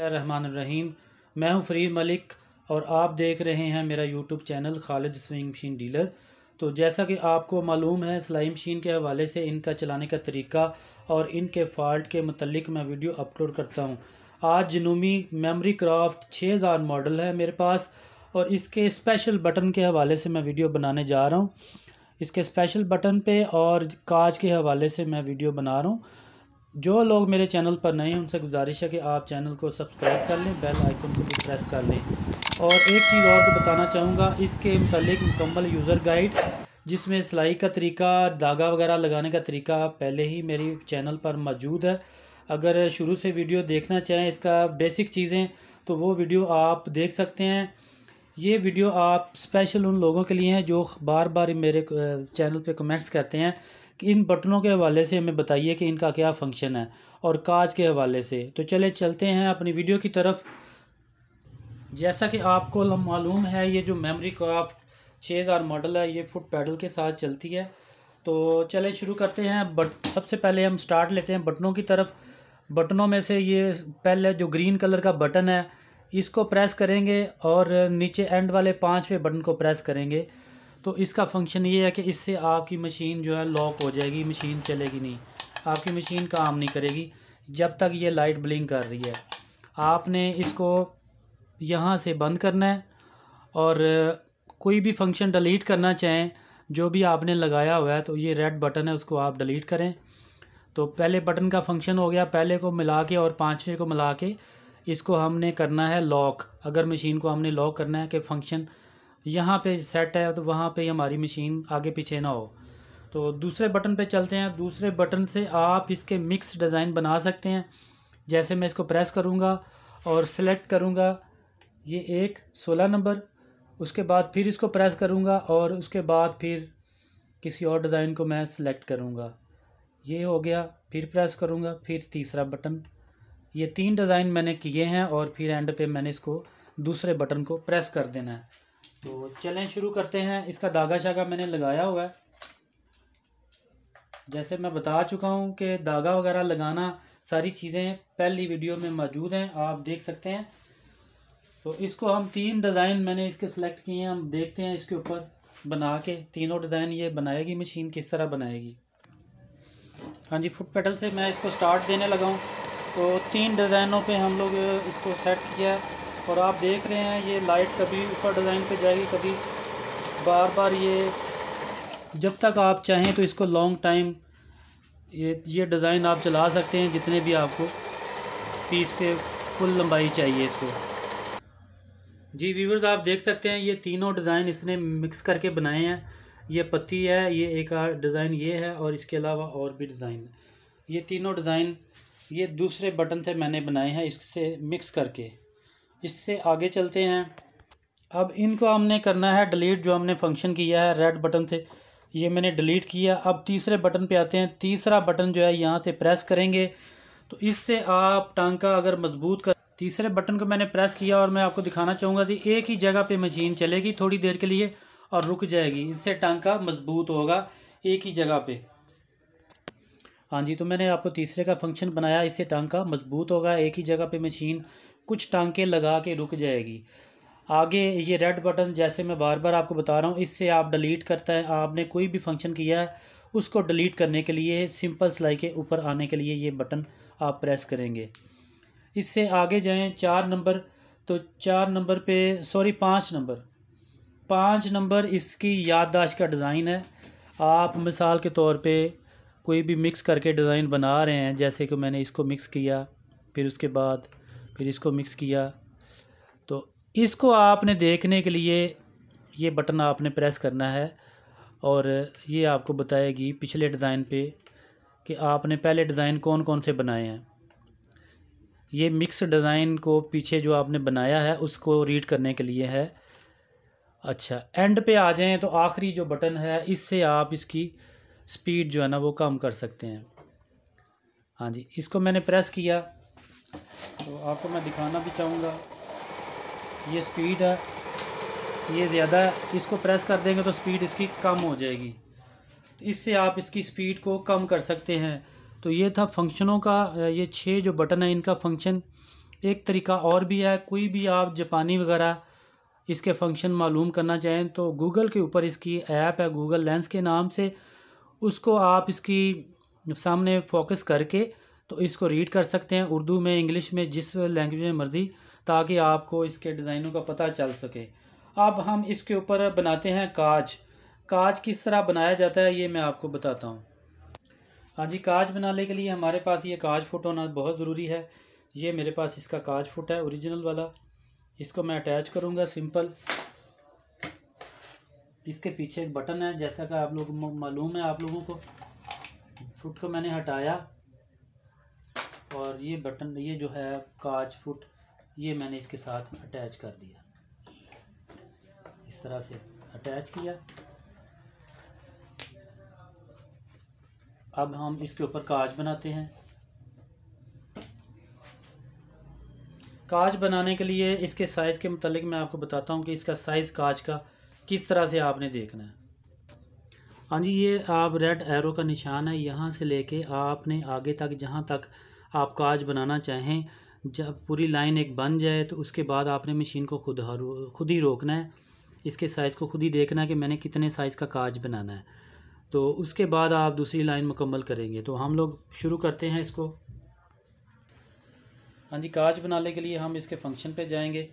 रहीम मैं हूं फरीद मलिक और आप देख रहे हैं मेरा YouTube channel Khalid sewing machine dealer तो जैसा कि आपको मालूम है सिलाई मशीन के हवाले से इनका चलाने का तरीका और इनके फॉल्ट के मतलब मैं वीडियो अपलोड करता हूँ आज जनूमी मेमरी क्राफ्ट छः हज़ार मॉडल है मेरे पास और इसके स्पेशल बटन के हवाले से मैं वीडियो बनाने जा रहा हूँ इसके स्पेशल बटन पर और काज के हवाले से मैं वीडियो बना रहा हूँ जो लोग मेरे चैनल पर नए हैं उनसे गुजारिश है कि आप चैनल को सब्सक्राइब कर लें बेल आइकन को भी प्रेस कर लें और एक चीज़ और तो बताना चाहूँगा इसके मतलब मुकम्मल यूज़र गाइड जिसमें सिलाई का तरीका धागा वगैरह लगाने का तरीका पहले ही मेरी चैनल पर मौजूद है अगर शुरू से वीडियो देखना चाहें इसका बेसिक चीज़ें तो वो वीडियो आप देख सकते हैं ये वीडियो आप स्पेशल उन लोगों के लिए हैं जो बार बार मेरे चैनल पे कमेंट्स करते हैं इन बटनों के हवाले से हमें बताइए कि इनका क्या फंक्शन है और काज के हवाले से तो चले चलते हैं अपनी वीडियो की तरफ जैसा कि आपको मालूम है ये जो मेमोरी क्राफ्ट छः हज़ार मॉडल है ये फुट पैडल के साथ चलती है तो चले शुरू करते हैं बट सबसे पहले हम स्टार्ट लेते हैं बटनों की तरफ बटनों में से ये पहले जो ग्रीन कलर का बटन है इसको प्रेस करेंगे और नीचे एंड वाले पाँचवें बटन को प्रेस करेंगे तो इसका फंक्शन ये है कि इससे आपकी मशीन जो है लॉक हो जाएगी मशीन चलेगी नहीं आपकी मशीन काम नहीं करेगी जब तक ये लाइट ब्लिंक कर रही है आपने इसको यहाँ से बंद करना है और कोई भी फंक्शन डिलीट करना चाहें जो भी आपने लगाया हुआ है तो ये रेड बटन है उसको आप डिलीट करें तो पहले बटन का फंक्शन हो गया पहले को मिला के और पाँचवें को मिला के इसको हमने करना है लॉक अगर मशीन को हमने लॉक करना है कि फंक्शन यहाँ पे सेट है तो वहाँ पे हमारी मशीन आगे पीछे ना हो तो दूसरे बटन पे चलते हैं दूसरे बटन से आप इसके मिक्स डिज़ाइन बना सकते हैं जैसे मैं इसको प्रेस करूँगा और सिलेक्ट करूँगा ये एक सोलह नंबर उसके बाद फिर इसको प्रेस करूँगा और उसके बाद फिर किसी और डिज़ाइन को मैं सिलेक्ट करूँगा ये हो गया फिर प्रेस करूँगा फिर तीसरा बटन ये तीन डिज़ाइन मैंने किए हैं और फिर एंड पे मैंने इसको दूसरे बटन को प्रेस कर देना है तो चलें शुरू करते हैं इसका धागा शागा मैंने लगाया हुआ है जैसे मैं बता चुका हूँ कि धागा वगैरह लगाना सारी चीज़ें पहली वीडियो में मौजूद हैं आप देख सकते हैं तो इसको हम तीन डिज़ाइन मैंने इसके सेलेक्ट किए हैं हम देखते हैं इसके ऊपर बना के तीनों डिज़ाइन ये बनाएगी मशीन किस तरह बनाएगी हाँ जी फुट पेडल से मैं इसको स्टार्ट देने लगा हूँ तो तीन डिज़ाइनों पे हम लोग इसको सेट किया और आप देख रहे हैं ये लाइट कभी ऊपर डिज़ाइन पे जाएगी कभी बार बार ये जब तक आप चाहें तो इसको लॉन्ग टाइम ये ये डिज़ाइन आप चला सकते हैं जितने भी आपको पीस पे फुल लंबाई चाहिए इसको जी व्यूवर्स आप देख सकते हैं ये तीनों डिज़ाइन इसने मिक्स करके बनाए हैं ये पत्ती है ये एक डिज़ाइन ये है और इसके अलावा और भी डिज़ाइन ये तीनों डिज़ाइन ये दूसरे बटन से मैंने बनाए हैं इससे मिक्स करके इससे आगे चलते हैं अब इनको हमने करना है डिलीट जो हमने फंक्शन किया है रेड बटन से ये मैंने डिलीट किया अब तीसरे बटन पे आते हैं तीसरा बटन जो है यहाँ से प्रेस करेंगे तो इससे आप टांका अगर मजबूत कर तीसरे बटन को मैंने प्रेस किया और मैं आपको दिखाना चाहूँगा कि एक ही जगह पे मशीन चलेगी थोड़ी देर के लिए और रुक जाएगी इससे टांका मजबूत होगा एक ही जगह पे हाँ जी तो मैंने आपको तीसरे का फंक्शन बनाया इससे टांका मजबूत होगा एक ही जगह पे मशीन कुछ टांके लगा के रुक जाएगी आगे ये रेड बटन जैसे मैं बार बार आपको बता रहा हूँ इससे आप डिलीट करता है आपने कोई भी फंक्शन किया है उसको डिलीट करने के लिए सिंपल सिलाई के ऊपर आने के लिए ये बटन आप प्रेस करेंगे इससे आगे जाएँ चार नंबर तो चार नंबर पर सॉरी पाँच नंबर पाँच नंबर इसकी याददाश्त का डिज़ाइन है आप मिसाल के तौर पर कोई भी मिक्स करके डिज़ाइन बना रहे हैं जैसे कि मैंने इसको मिक्स किया फिर उसके बाद फिर इसको मिक्स किया तो इसको आपने देखने के लिए ये बटन आपने प्रेस करना है और ये आपको बताएगी पिछले डिज़ाइन पे कि आपने पहले डिज़ाइन कौन कौन से बनाए हैं ये मिक्स डिज़ाइन को पीछे जो आपने बनाया है उसको रीड करने के लिए है अच्छा एंड पे आ जाएं तो आखिरी जो बटन है इससे आप इसकी स्पीड जो है ना वो कम कर सकते हैं हाँ जी इसको मैंने प्रेस किया तो आपको मैं दिखाना भी चाहूँगा ये स्पीड है ये ज़्यादा है इसको प्रेस कर देंगे तो स्पीड इसकी कम हो जाएगी तो इससे आप इसकी स्पीड को कम कर सकते हैं तो ये था फंक्शनों का ये छः जो बटन है इनका फंक्शन एक तरीका और भी है कोई भी आप जापानी वगैरह इसके फंक्शन मालूम करना चाहें तो गूगल के ऊपर इसकी ऐप है गूगल लेंस के नाम से उसको आप इसकी सामने फोकस करके तो इसको रीड कर सकते हैं उर्दू में इंग्लिश में जिस लैंग्वेज में मर्जी ताकि आपको इसके डिज़ाइनों का पता चल सके अब हम इसके ऊपर बनाते हैं काज काज किस तरह बनाया जाता है ये मैं आपको बताता हूँ हाँ जी काज बनाने के लिए हमारे पास ये काज फुट होना बहुत ज़रूरी है ये मेरे पास इसका काज फुट है ओरिजिनल वाला इसको मैं अटैच करूँगा सिंपल इसके पीछे एक बटन है जैसा कि आप लोग मालूम है आप लोगों को फुट को मैंने हटाया और ये बटन ये जो है काज फुट ये मैंने इसके साथ अटैच कर दिया इस तरह से अटैच किया अब हम इसके ऊपर काज बनाते हैं काज बनाने के लिए इसके साइज़ के मतलब मैं आपको बताता हूँ कि इसका साइज़ काज का किस तरह से आपने देखना है हाँ जी ये आप रेड एरो का निशान है यहाँ से लेके आपने आगे तक जहाँ तक आप काज बनाना चाहें जब पूरी लाइन एक बन जाए तो उसके बाद आपने मशीन को खुद खुद ही रोकना है इसके साइज़ को खुद ही देखना है कि मैंने कितने साइज़ का काज बनाना है तो उसके बाद आप दूसरी लाइन मुकम्मल करेंगे तो हम लोग शुरू करते हैं इसको हाँ जी काज बनाने के लिए हम इसके फंक्शन पे जाएंगे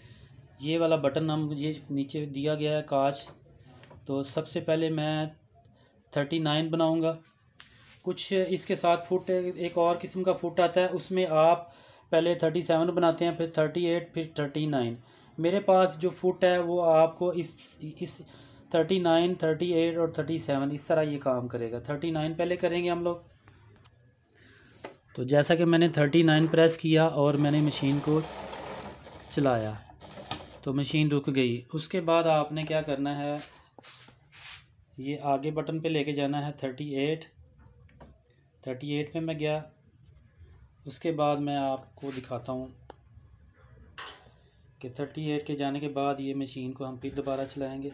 ये वाला बटन हम ये नीचे दिया गया है काच तो सबसे पहले मैं थर्टी नाइन बनाऊँगा कुछ इसके साथ फुट एक और किस्म का फुट आता है उसमें आप पहले थर्टी सेवन बनाते हैं फिर थर्टी एट फिर थर्टी नाइन मेरे पास जो फुट है वो आपको इस इस थर्टी नाइन थर्टी एट और थर्टी सेवन इस तरह ये काम करेगा थर्टी नाइन पहले करेंगे हम लोग तो जैसा कि मैंने थर्टी नाइन प्रेस किया और मैंने मशीन को चलाया तो मशीन रुक गई उसके बाद आपने क्या करना है ये आगे बटन पे लेके जाना है थर्टी एट थर्टी एट में मैं गया उसके बाद मैं आपको दिखाता हूँ कि थर्टी एट के जाने के बाद ये मशीन को हम फिर दोबारा चलाएंगे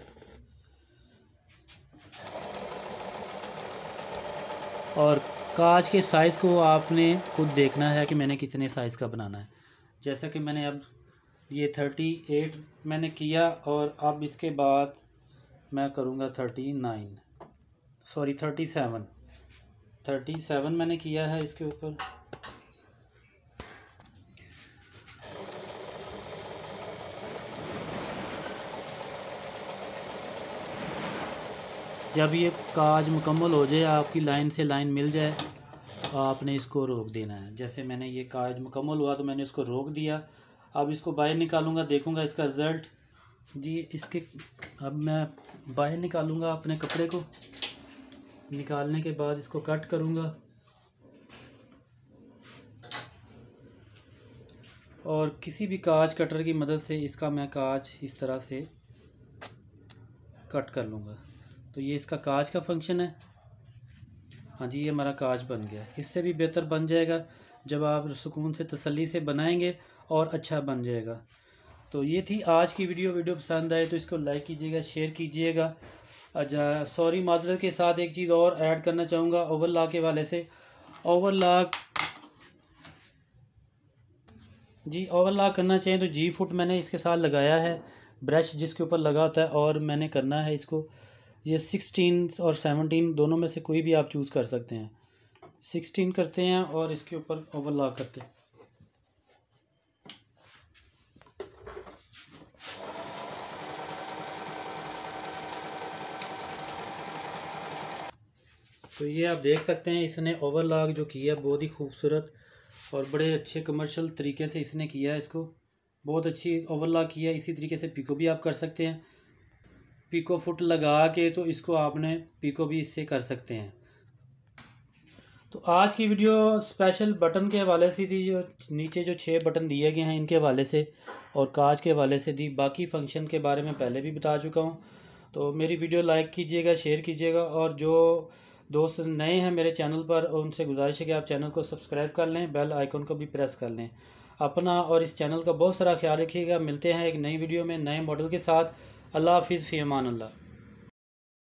और काज के साइज़ को आपने खुद देखना है कि मैंने कितने साइज़ का बनाना है जैसा कि मैंने अब ये थर्टी एट मैंने किया और अब इसके बाद मैं करूँगा thirty nine sorry thirty seven thirty seven मैंने किया है इसके ऊपर जब ये काज मुकम्मल हो जाए आपकी लाइन से लाइन मिल जाए आपने इसको रोक देना है जैसे मैंने ये काज मुकम्मल हुआ तो मैंने इसको रोक दिया अब इसको बाहर निकालूंगा देखूंगा इसका रिज़ल्ट जी इसके अब मैं बाहर निकालूंगा अपने कपड़े को निकालने के बाद इसको कट करूंगा और किसी भी काज कटर की मदद से इसका मैं काज इस तरह से कट कर लूँगा तो ये इसका काज का फंक्शन है हाँ जी ये हमारा काज बन गया इससे भी बेहतर बन जाएगा जब आप सुकून से तसल्ली से बनाएंगे और अच्छा बन जाएगा तो ये थी आज की वीडियो वीडियो पसंद आए तो इसको लाइक कीजिएगा शेयर कीजिएगा अच्छा सॉरी माजरत के साथ एक चीज़ और ऐड करना चाहूँगा ओवरलॉक के वाले से ओवरलॉक जी ओवरलॉक करना चाहें तो जी फुट मैंने इसके साथ लगाया है ब्रश जिसके ऊपर लगा होता है और मैंने करना है इसको ये सिक्सटीन और सेवनटीन दोनों में से कोई भी आप चूज़ कर सकते हैं सिक्सटीन करते हैं और इसके ऊपर ओवरलॉक करते हैं तो ये आप देख सकते हैं इसने ओवरलॉक जो किया बहुत ही खूबसूरत और बड़े अच्छे कमर्शियल तरीके से इसने किया है इसको बहुत अच्छी ओवरलॉक किया इसी तरीके से पिको भी आप कर सकते हैं पिको फुट लगा के तो इसको आपने पिको भी इससे कर सकते हैं तो आज की वीडियो स्पेशल बटन के हवाले से थी जो नीचे जो छः बटन दिए गए हैं इनके हवाले से और काज के हवाले से दी बाकी फंक्शन के बारे में पहले भी बता चुका हूँ तो मेरी वीडियो लाइक कीजिएगा शेयर कीजिएगा और जो दोस्त नए हैं मेरे चैनल पर और उनसे गुजारिश है कि आप चैनल को सब्सक्राइब कर लें बेल आइकन को भी प्रेस कर लें अपना और इस चैनल का बहुत सारा ख्याल रखिएगा मिलते हैं एक नई वीडियो में नए मॉडल के साथ अल्लाह हाफिज़ फ़ी अमान अल्लाह